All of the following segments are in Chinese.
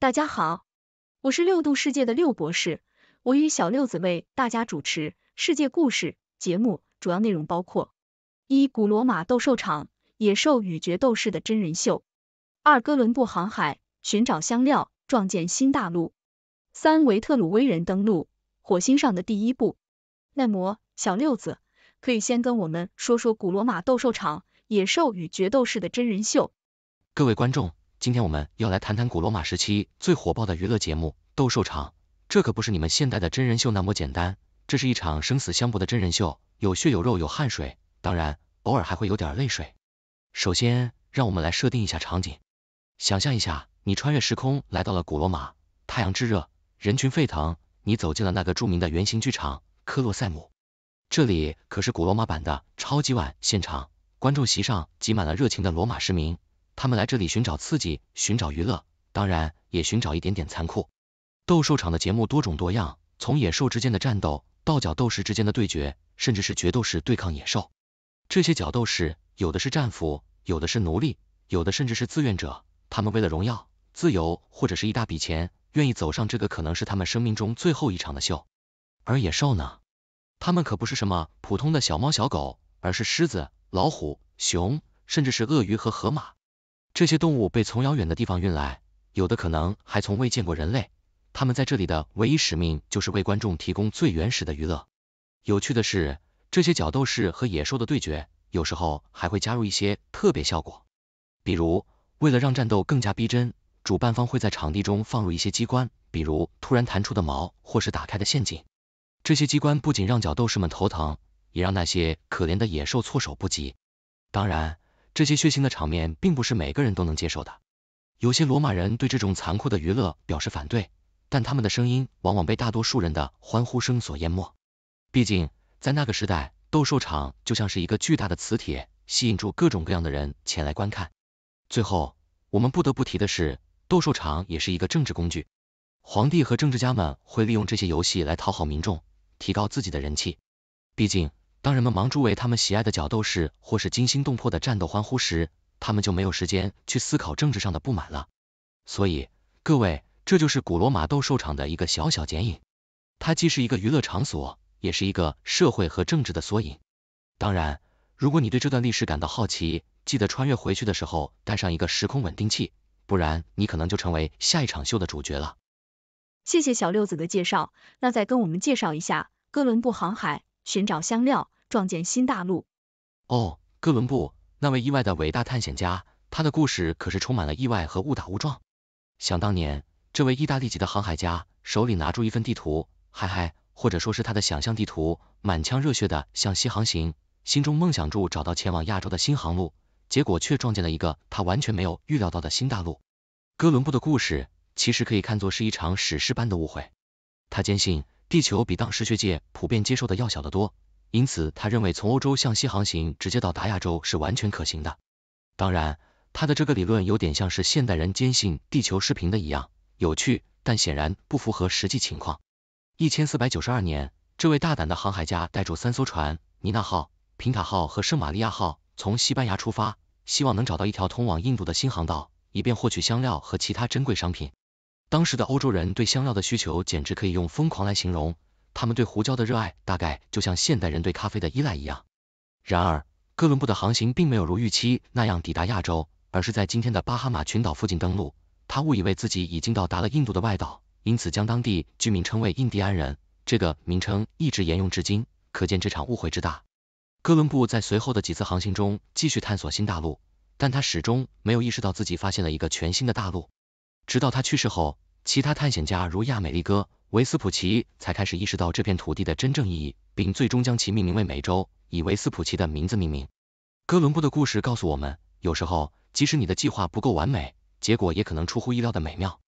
大家好，我是六度世界的六博士，我与小六子为大家主持世界故事节目，主要内容包括：一、古罗马斗兽场、野兽与决斗士的真人秀；二、哥伦布航海寻找香料，撞见新大陆；三、维特鲁威人登陆火星上的第一步。那么，小六子，可以先跟我们说说古罗马斗兽场、野兽与决斗士的真人秀。各位观众。今天我们要来谈谈古罗马时期最火爆的娱乐节目——斗兽场。这可不是你们现代的真人秀那么简单，这是一场生死相搏的真人秀，有血有肉有汗水，当然，偶尔还会有点泪水。首先，让我们来设定一下场景，想象一下，你穿越时空来到了古罗马，太阳炙热，人群沸腾，你走进了那个著名的圆形剧场——科洛塞姆，这里可是古罗马版的超级碗现场，观众席上挤满了热情的罗马市民。他们来这里寻找刺激，寻找娱乐，当然也寻找一点点残酷。斗兽场的节目多种多样，从野兽之间的战斗，到角斗士之间的对决，甚至是角斗士对抗野兽。这些角斗士有的是战俘，有的是奴隶，有的甚至是自愿者。他们为了荣耀、自由或者是一大笔钱，愿意走上这个可能是他们生命中最后一场的秀。而野兽呢？他们可不是什么普通的小猫小狗，而是狮子、老虎、熊，甚至是鳄鱼和河马。这些动物被从遥远的地方运来，有的可能还从未见过人类。他们在这里的唯一使命就是为观众提供最原始的娱乐。有趣的是，这些角斗士和野兽的对决，有时候还会加入一些特别效果。比如，为了让战斗更加逼真，主办方会在场地中放入一些机关，比如突然弹出的毛，或是打开的陷阱。这些机关不仅让角斗士们头疼，也让那些可怜的野兽措手不及。当然，这些血腥的场面并不是每个人都能接受的。有些罗马人对这种残酷的娱乐表示反对，但他们的声音往往被大多数人的欢呼声所淹没。毕竟，在那个时代，斗兽场就像是一个巨大的磁铁，吸引住各种各样的人前来观看。最后，我们不得不提的是，斗兽场也是一个政治工具。皇帝和政治家们会利用这些游戏来讨好民众，提高自己的人气。毕竟，当人们忙诸为他们喜爱的角斗士或是惊心动魄的战斗欢呼时，他们就没有时间去思考政治上的不满了。所以各位，这就是古罗马斗兽场的一个小小剪影，它既是一个娱乐场所，也是一个社会和政治的缩影。当然，如果你对这段历史感到好奇，记得穿越回去的时候带上一个时空稳定器，不然你可能就成为下一场秀的主角了。谢谢小六子的介绍，那再跟我们介绍一下哥伦布航海寻找香料。撞见新大陆。哦，哥伦布，那位意外的伟大探险家，他的故事可是充满了意外和误打误撞。想当年，这位意大利籍的航海家手里拿住一份地图，嗨嗨，或者说是他的想象地图，满腔热血的向西航行，心中梦想着找到前往亚洲的新航路，结果却撞见了一个他完全没有预料到的新大陆。哥伦布的故事其实可以看作是一场史诗般的误会。他坚信地球比当时学界普遍接受的要小得多。因此，他认为从欧洲向西航行，直接到达亚洲是完全可行的。当然，他的这个理论有点像是现代人坚信地球是平的一样，有趣，但显然不符合实际情况。一千四百九十二年，这位大胆的航海家带着三艘船，尼纳号、平塔号和圣玛利亚号，从西班牙出发，希望能找到一条通往印度的新航道，以便获取香料和其他珍贵商品。当时的欧洲人对香料的需求简直可以用疯狂来形容。他们对胡椒的热爱，大概就像现代人对咖啡的依赖一样。然而，哥伦布的航行并没有如预期那样抵达亚洲，而是在今天的巴哈马群岛附近登陆。他误以为自己已经到达了印度的外岛，因此将当地居民称为印第安人，这个名称一直沿用至今。可见这场误会之大。哥伦布在随后的几次航行中继续探索新大陆，但他始终没有意识到自己发现了一个全新的大陆。直到他去世后，其他探险家如亚美利哥。维斯普奇才开始意识到这片土地的真正意义，并最终将其命名为美洲，以维斯普奇的名字命名。哥伦布的故事告诉我们，有时候即使你的计划不够完美，结果也可能出乎意料的美妙。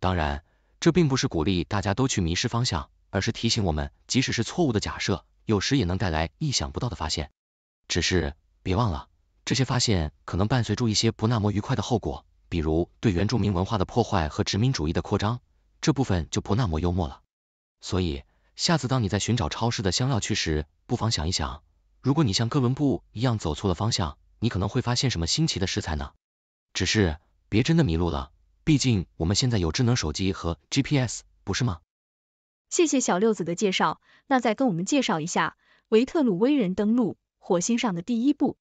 当然，这并不是鼓励大家都去迷失方向，而是提醒我们，即使是错误的假设，有时也能带来意想不到的发现。只是别忘了，这些发现可能伴随住一些不那么愉快的后果，比如对原住民文化的破坏和殖民主义的扩张。这部分就不那么幽默了，所以下次当你在寻找超市的香料区时，不妨想一想，如果你像哥伦布一样走错了方向，你可能会发现什么新奇的食材呢？只是别真的迷路了，毕竟我们现在有智能手机和 GPS，不是吗？谢谢小六子的介绍，那再跟我们介绍一下维特鲁威人登陆火星上的第一步。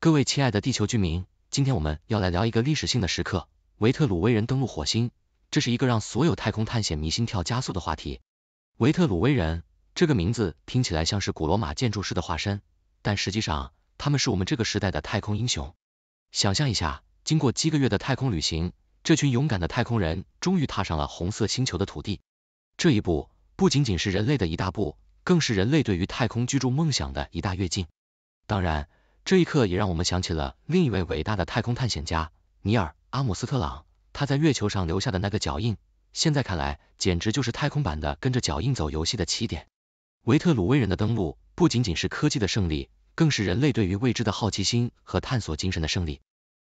各位亲爱的地球居民，今天我们要来聊一个历史性的时刻——维特鲁威人登陆火星。这是一个让所有太空探险迷心跳加速的话题。维特鲁威人这个名字听起来像是古罗马建筑师的化身，但实际上他们是我们这个时代的太空英雄。想象一下，经过七个月的太空旅行，这群勇敢的太空人终于踏上了红色星球的土地。这一步不仅仅是人类的一大步，更是人类对于太空居住梦想的一大跃进。当然，这一刻也让我们想起了另一位伟大的太空探险家——尼尔·阿姆斯特朗。他在月球上留下的那个脚印，现在看来简直就是太空版的“跟着脚印走”游戏的起点。维特鲁威人的登陆不仅仅是科技的胜利，更是人类对于未知的好奇心和探索精神的胜利。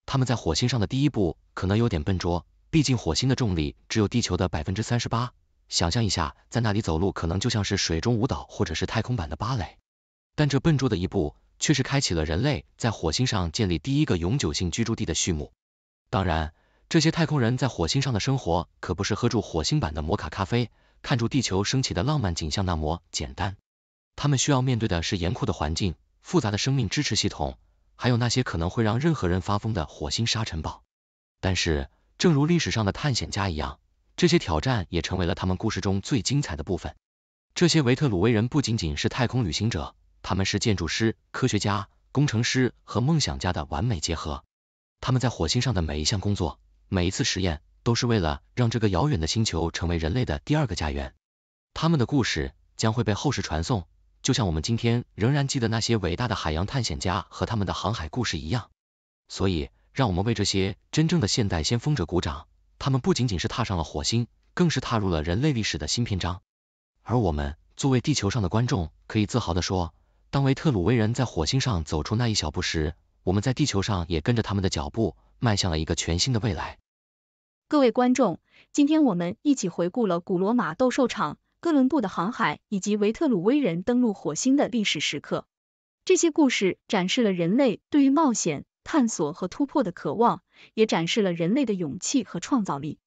他们在火星上的第一步可能有点笨拙，毕竟火星的重力只有地球的百分之三十八。想象一下，在那里走路可能就像是水中舞蹈或者是太空版的芭蕾。但这笨拙的一步却是开启了人类在火星上建立第一个永久性居住地的序幕。当然。这些太空人在火星上的生活可不是喝住火星版的摩卡咖啡、看住地球升起的浪漫景象那么简单。他们需要面对的是严酷的环境、复杂的生命支持系统，还有那些可能会让任何人发疯的火星沙尘暴。但是，正如历史上的探险家一样，这些挑战也成为了他们故事中最精彩的部分。这些维特鲁威人不仅仅是太空旅行者，他们是建筑师、科学家、工程师和梦想家的完美结合。他们在火星上的每一项工作。每一次实验都是为了让这个遥远的星球成为人类的第二个家园。他们的故事将会被后世传颂，就像我们今天仍然记得那些伟大的海洋探险家和他们的航海故事一样。所以，让我们为这些真正的现代先锋者鼓掌。他们不仅仅是踏上了火星，更是踏入了人类历史的新篇章。而我们作为地球上的观众，可以自豪地说，当维特鲁威人在火星上走出那一小步时，我们在地球上也跟着他们的脚步，迈向了一个全新的未来。各位观众，今天我们一起回顾了古罗马斗兽场、哥伦布的航海以及维特鲁威人登陆火星的历史时刻。这些故事展示了人类对于冒险、探索和突破的渴望，也展示了人类的勇气和创造力。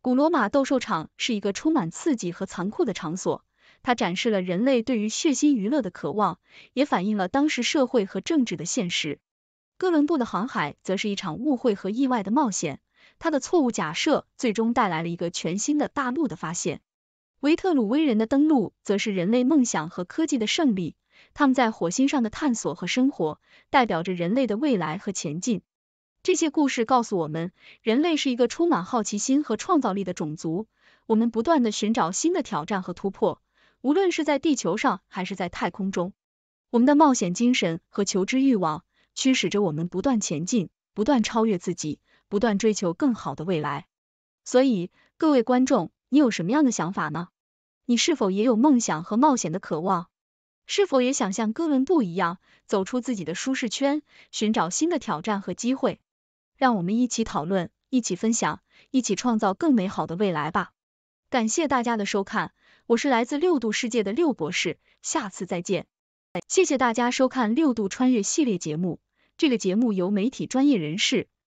古罗马斗兽场是一个充满刺激和残酷的场所，它展示了人类对于血腥娱乐的渴望，也反映了当时社会和政治的现实。哥伦布的航海则是一场误会和意外的冒险。他的错误假设最终带来了一个全新的大陆的发现。维特鲁威人的登陆则是人类梦想和科技的胜利。他们在火星上的探索和生活代表着人类的未来和前进。这些故事告诉我们，人类是一个充满好奇心和创造力的种族。我们不断地寻找新的挑战和突破，无论是在地球上还是在太空中。我们的冒险精神和求知欲望驱使着我们不断前进，不断超越自己。不断追求更好的未来。所以，各位观众，你有什么样的想法呢？你是否也有梦想和冒险的渴望？是否也想像哥伦布一样，走出自己的舒适圈，寻找新的挑战和机会？让我们一起讨论，一起分享，一起创造更美好的未来吧！感谢大家的收看，我是来自六度世界的六博士，下次再见。谢谢大家收看六度穿越系列节目。这个节目由媒体专业人士。